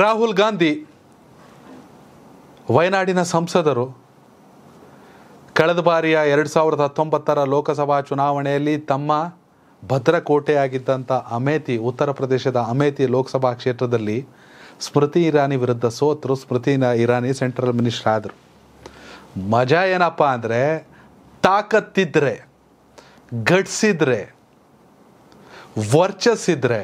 ರಾಹುಲ್ ಗಾಂಧಿ ವಯನಾಡಿನ ಸಂಸದರು ಕಳೆದ ಬಾರಿಯ ಎರಡು ಸಾವಿರದ ಹತ್ತೊಂಬತ್ತರ ಲೋಕಸಭಾ ಚುನಾವಣೆಯಲ್ಲಿ ತಮ್ಮ ಭದ್ರಕೋಟೆಯಾಗಿದ್ದಂಥ ಅಮೇಥಿ ಉತ್ತರ ಪ್ರದೇಶದ ಅಮೇಥಿ ಲೋಕಸಭಾ ಕ್ಷೇತ್ರದಲ್ಲಿ ಸ್ಮೃತಿ ಇರಾನಿ ವಿರುದ್ಧ ಸೋತರು ಸ್ಮೃತಿ ಇರಾನಿ ಸೆಂಟ್ರಲ್ ಮಿನಿಸ್ಟರ್ ಆದರು ಮಜಾ ಏನಪ್ಪ ಅಂದರೆ ತಾಕತ್ತಿದ್ರೆ ಘಟ್ಸಿದ್ರೆ ವರ್ಚಸ್ಸಿದ್ರೆ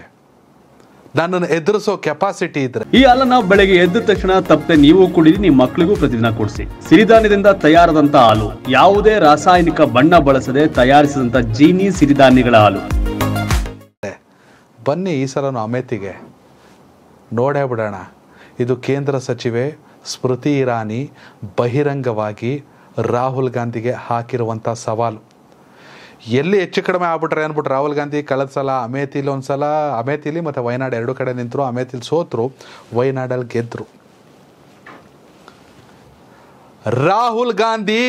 ನನ್ನನ್ನು ಎದುರಿಸೋ ಕೆಪಾಸಿಟಿ ಇದ್ರೆ ಈ ನಾವು ಬೆಳಗ್ಗೆ ಎದ್ದ ತಕ್ಷಣ ತಪ್ಪದೆ ನೀವು ಕುಡಿದು ನಿಮ್ಮ ಮಕ್ಕಳಿಗೂ ಪ್ರತಿದಿನ ಕೊಡಿಸಿ ಸಿರಿಧಾನ್ಯದಿಂದ ತಯಾರದಂತ ಹಾಲು ಯಾವುದೇ ರಾಸಾಯನಿಕ ಬಣ್ಣ ಬಳಸದೆ ತಯಾರಿಸಿದಂತ ಜೀನಿ ಸಿರಿಧಾನ್ಯಗಳ ಹಾಲು ಬನ್ನಿ ಈ ಸಲನು ಅಮೇತಿಗೆ ನೋಡೇ ಬಿಡೋಣ ಇದು ಕೇಂದ್ರ ಸಚಿವೆ ಸ್ಮೃತಿ ಇರಾನಿ ಬಹಿರಂಗವಾಗಿ ರಾಹುಲ್ ಗಾಂಧಿಗೆ ಹಾಕಿರುವಂಥ ಸವಾಲು ಎಲ್ಲಿ ಹೆಚ್ಚು ಕಡಿಮೆ ಆಗ್ಬಿಟ್ರೆ ಅಂದ್ಬಿಟ್ಟು ರಾಹುಲ್ ಗಾಂಧಿ ಕಳೆದ ಸಲ ಅಮೇಥಿಲಿ ಒಂದು ಸಲ ಅಮೇಥಿಲಿ ಮತ್ತು ವಯನಾಡ್ ಎರಡು ಕಡೆ ನಿಂತರು ಅಮೇಥಿಲಿ ಸೋತರು ವಯನಾಡಲ್ಲಿ ಗೆದ್ದರು ರಾಹುಲ್ ಗಾಂಧಿ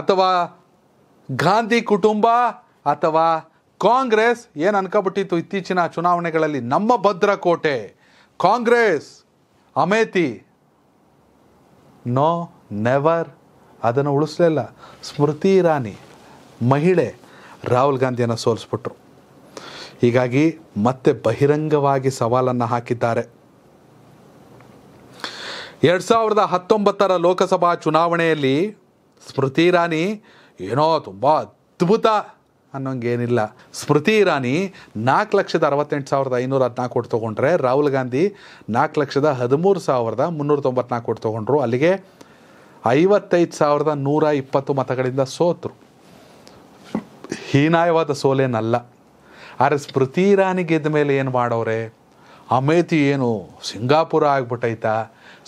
ಅಥವಾ ಗಾಂಧಿ ಕುಟುಂಬ ಅಥವಾ ಕಾಂಗ್ರೆಸ್ ಏನು ಅನ್ಕೊಬಿಟ್ಟಿತ್ತು ಇತ್ತೀಚಿನ ಚುನಾವಣೆಗಳಲ್ಲಿ ನಮ್ಮ ಭದ್ರಕೋಟೆ ಕಾಂಗ್ರೆಸ್ ಅಮೇಥಿ ನೋ ನೆವರ್ ಅದನ್ನು ಉಳಿಸ್ಲಿಲ್ಲ ಸ್ಮೃತಿ ಇರಾನಿ ಮಹಿಳೆ ರಾಹುಲ್ ಗಾಂಧಿಯನ್ನು ಸೋಲಿಸ್ಬಿಟ್ರು ಹೀಗಾಗಿ ಮತ್ತೆ ಬಹಿರಂಗವಾಗಿ ಸವಾಲನ್ನು ಹಾಕಿದ್ದಾರೆ ಎರಡು ಸಾವಿರದ ಹತ್ತೊಂಬತ್ತರ ಲೋಕಸಭಾ ಚುನಾವಣೆಯಲ್ಲಿ ಸ್ಮೃತಿ ಇರಾನಿ ಏನೋ ತುಂಬ ಅದ್ಭುತ ಅನ್ನೋಂಗೇನಿಲ್ಲ ಸ್ಮೃತಿ ಇರಾನಿ ನಾಲ್ಕು ಲಕ್ಷದ ಅರವತ್ತೆಂಟು ಸಾವಿರದ ಐನೂರ ಹದಿನಾಲ್ಕು ಕೋಟಿ ತೊಗೊಂಡ್ರೆ ರಾಹುಲ್ ಗಾಂಧಿ ನಾಲ್ಕು ಲಕ್ಷದ ಹದಿಮೂರು ಸಾವಿರದ ಮುನ್ನೂರ ತೊಂಬತ್ನಾಲ್ಕು ಕೋಟಿ ತೊಗೊಂಡ್ರು ಅಲ್ಲಿಗೆ ಐವತ್ತೈದು ಸಾವಿರದ ನೂರ ಇಪ್ಪತ್ತು ಮತಗಳಿಂದ ಸೋತರು ಹೀನಾಯವಾದ ಸೋಲೇನಲ್ಲ ಆದರೆ ಸ್ಮೃತಿ ಇರಾನಿ ಗೆದ್ದ ಮೇಲೆ ಏನು ಮಾಡೋರೆ ಅಮೇತಿ ಏನು ಸಿಂಗಾಪುರ ಆಗ್ಬಿಟ್ಟೈತಾ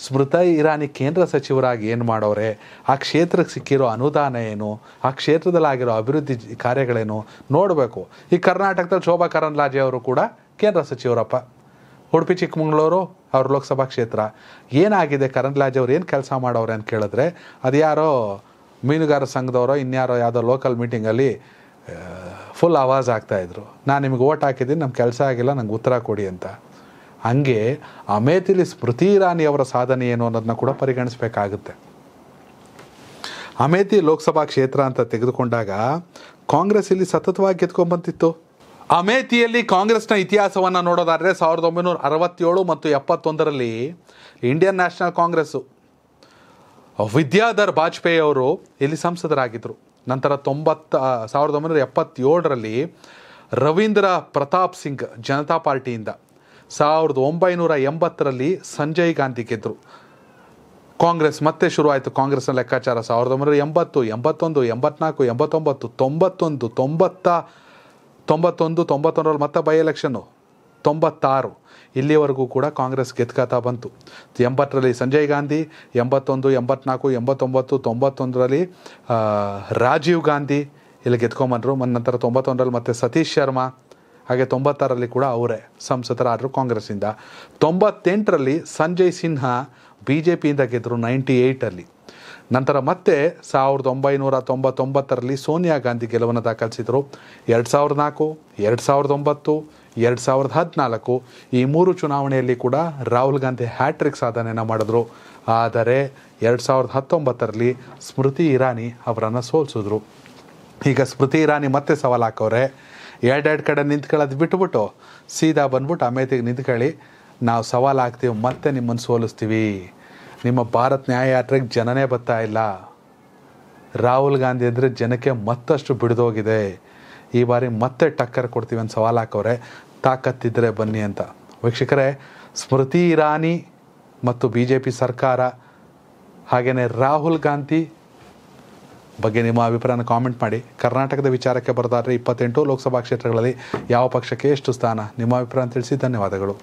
ಸ್ಮೃತ ಇರಾನಿ ಕೇಂದ್ರ ಸಚಿವರಾಗಿ ಏನು ಮಾಡೋರೆ ಆ ಕ್ಷೇತ್ರಕ್ಕೆ ಸಿಕ್ಕಿರೋ ಅನುದಾನ ಏನು ಆ ಕ್ಷೇತ್ರದಲ್ಲಾಗಿರೋ ಅಭಿವೃದ್ಧಿ ಕಾರ್ಯಗಳೇನು ನೋಡಬೇಕು ಈ ಕರ್ನಾಟಕದಲ್ಲಿ ಶೋಭಾ ಕರಂದ್ಲಾಜೆ ಅವರು ಕೂಡ ಕೇಂದ್ರ ಸಚಿವರಪ್ಪ ಉಡುಪಿ ಚಿಕ್ಕಮಗಳೂರು ಅವ್ರ ಲೋಕಸಭಾ ಕ್ಷೇತ್ರ ಏನಾಗಿದೆ ಕರಂದ್ಲಾಜೆ ಅವ್ರು ಏನು ಕೆಲಸ ಮಾಡೋರೆ ಅಂತ ಕೇಳಿದ್ರೆ ಅದು ಯಾರೋ ಮೀನುಗಾರ ಸಂಘದವರೋ ಇನ್ಯಾರೋ ಯಾವುದೋ ಲೋಕಲ್ ಮೀಟಿಂಗಲ್ಲಿ ಫುಲ್ ಆವಾಜ್ ಆಗ್ತಾಯಿದ್ರು ನಾನು ನಿಮ್ಗೆ ಓಟ್ ಹಾಕಿದ್ದೀನಿ ನಮ್ಮ ಕೆಲಸ ಆಗಿಲ್ಲ ನಂಗೆ ಉತ್ತರ ಕೊಡಿ ಅಂತ ಹಂಗೆ ಅಮೇಥಿಲಿ ಸ್ಮೃತಿ ಇರಾನಿ ಅವರ ಸಾಧನೆ ಏನು ಅನ್ನೋದನ್ನ ಕೂಡ ಪರಿಗಣಿಸಬೇಕಾಗುತ್ತೆ ಅಮೇಥಿ ಲೋಕಸಭಾ ಕ್ಷೇತ್ರ ಅಂತ ತೆಗೆದುಕೊಂಡಾಗ ಕಾಂಗ್ರೆಸ್ ಇಲ್ಲಿ ಸತತವಾಗಿ ಗೆದ್ಕೊಂಡ್ಬಂತಿತ್ತು ಅಮೇಥಿಯಲ್ಲಿ ಕಾಂಗ್ರೆಸ್ನ ಇತಿಹಾಸವನ್ನು ನೋಡೋದಾದರೆ ಸಾವಿರದ ಒಂಬೈನೂರ ಅರವತ್ತೇಳು ಮತ್ತು ಎಪ್ಪತ್ತೊಂದರಲ್ಲಿ Indian National Congress Vidyadhar Vajpayee ಅವರು ಇಲ್ಲಿ ಸಂಸದರಾಗಿದ್ದರು ನಂತರ ತೊಂಬತ್ತ ಸಾವಿರದ ಒಂಬೈನೂರ ಎಪ್ಪತ್ತೇಳರಲ್ಲಿ ರವೀಂದ್ರ ಪ್ರತಾಪ್ ಸಿಂಗ್ ಜನತಾ ಪಾರ್ಟಿಯಿಂದ ಸಾವಿರದ ಒಂಬೈನೂರ ಎಂಬತ್ತರಲ್ಲಿ ಸಂಜಯ್ ಗಾಂಧಿ ಗೆದ್ದರು ಕಾಂಗ್ರೆಸ್ ಮತ್ತೆ ಶುರುವಾಯಿತು ಕಾಂಗ್ರೆಸ್ನ ಲೆಕ್ಕಾಚಾರ ಸಾವಿರದ ಒಂಬೈನೂರ ಎಂಬತ್ತು ಎಂಬತ್ತೊಂದು ಎಂಬತ್ನಾಲ್ಕು ಎಂಬತ್ತೊಂಬತ್ತು ತೊಂಬತ್ತೊಂದು ತೊಂಬತ್ತ ತೊಂಬತ್ತೊಂದು ತೊಂಬತ್ತೊಂದರಲ್ಲಿ ಮತ್ತೆ ಬೈ ಎಲೆಕ್ಷನ್ನು ತೊಂಬತ್ತಾರು ಇಲ್ಲಿವರೆಗೂ ಕೂಡ ಕಾಂಗ್ರೆಸ್ ಗೆದ್ಕಾತಾ ಬಂತು ಎಂಬತ್ತರಲ್ಲಿ ಸಂಜಯ್ ಗಾಂಧಿ ಎಂಬತ್ತೊಂದು ಎಂಬತ್ನಾಲ್ಕು ಎಂಬತ್ತೊಂಬತ್ತು ತೊಂಬತ್ತೊಂದರಲ್ಲಿ ರಾಜೀವ್ ಗಾಂಧಿ ಇಲ್ಲಿ ಗೆದ್ಕೊಂಬಂದರು ಮತ್ತು ನಂತರ ತೊಂಬತ್ತೊಂದರಲ್ಲಿ ಮತ್ತು ಸತೀಶ್ ಶರ್ಮಾ ಹಾಗೆ ತೊಂಬತ್ತಾರಲ್ಲಿ ಕೂಡ ಅವರೇ ಸಂಸದರಾದರು ಕಾಂಗ್ರೆಸ್ಸಿಂದ ತೊಂಬತ್ತೆಂಟರಲ್ಲಿ ಸಂಜಯ್ ಸಿನ್ಹಾ ಬಿ ಜೆ ಪಿಯಿಂದ ಗೆದ್ದರು ನೈಂಟಿ ಏಯ್ಟಲ್ಲಿ ನಂತರ ಮತ್ತೆ ಸಾವಿರದ ಒಂಬೈನೂರ ತೊಂಬತ್ತೊಂಬತ್ತರಲ್ಲಿ ಸೋನಿಯಾ ಗಾಂಧಿ ಗೆಲುವನ್ನು ದಾಖಲಿಸಿದರು ಎರಡು ಸಾವಿರದ ನಾಲ್ಕು ಎರಡು ಸಾವಿರದ ಒಂಬತ್ತು ಎರಡು ಸಾವಿರದ ಹದಿನಾಲ್ಕು ಈ ಮೂರು ಚುನಾವಣೆಯಲ್ಲಿ ಕೂಡ ರಾಹುಲ್ ಗಾಂಧಿ ಹ್ಯಾಟ್ರಿಕ್ ಸಾಧನೆಯನ್ನು ಮಾಡಿದ್ರು ಆದರೆ ಎರಡು ಸಾವಿರದ ಹತ್ತೊಂಬತ್ತರಲ್ಲಿ ಸ್ಮೃತಿ ಇರಾನಿ ಅವರನ್ನು ಸೋಲಿಸಿದ್ರು ಈಗ ಸ್ಮೃತಿ ಇರಾನಿ ಮತ್ತೆ ಸವಾಲು ಹಾಕೋರೆ ಎರಡೆರಡು ಕಡೆ ನಿಂತ್ಕೊಳ್ಳೋದು ಬಿಟ್ಬಿಟ್ಟು ಸೀದಾ ಬಂದ್ಬಿಟ್ಟು ಅಮೇತಿಗೆ ನಿಂತ್ಕೊಳ್ಳಿ ನಾವು ಸವಾಲು ಹಾಕ್ತೀವಿ ಮತ್ತೆ ನಿಮ್ಮನ್ನು ಸೋಲಿಸ್ತೀವಿ ನಿಮ್ಮ ಭಾರತ್ ನ್ಯಾಯಯಾತ್ರೆಗೆ ಜನನೇ ಬರ್ತಾ ಇಲ್ಲ ರಾಹುಲ್ ಗಾಂಧಿ ಅಂದರೆ ಜನಕ್ಕೆ ಮತ್ತಷ್ಟು ಹೋಗಿದೆ ಈ ಬಾರಿ ಮತ್ತೆ ಟಕ್ಕರ್ ಕೊಡ್ತೀವಿ ಅಂತ ಸವಾಲು ಹಾಕೋರೆ ತಾಕತ್ತಿದ್ದರೆ ಬನ್ನಿ ಅಂತ ವೀಕ್ಷಕರೇ ಸ್ಮೃತಿ ಇರಾನಿ ಮತ್ತು ಬಿ ಜೆ ಪಿ ಸರ್ಕಾರ ಹಾಗೆಯೇ ರಾಹುಲ್ ಗಾಂಧಿ ಬಗ್ಗೆ ನಿಮ್ಮ ಅಭಿಪ್ರಾಯನ ಕಾಮೆಂಟ್ ಮಾಡಿ ಕರ್ನಾಟಕದ ವಿಚಾರಕ್ಕೆ ಬರದಾದ್ರೆ ಇಪ್ಪತ್ತೆಂಟು ಲೋಕಸಭಾ ಕ್ಷೇತ್ರಗಳಲ್ಲಿ ಯಾವ ಪಕ್ಷಕ್ಕೆ ಎಷ್ಟು ಸ್ಥಾನ ನಿಮ್ಮ ಅಭಿಪ್ರಾಯ ತಿಳಿಸಿ ಧನ್ಯವಾದಗಳು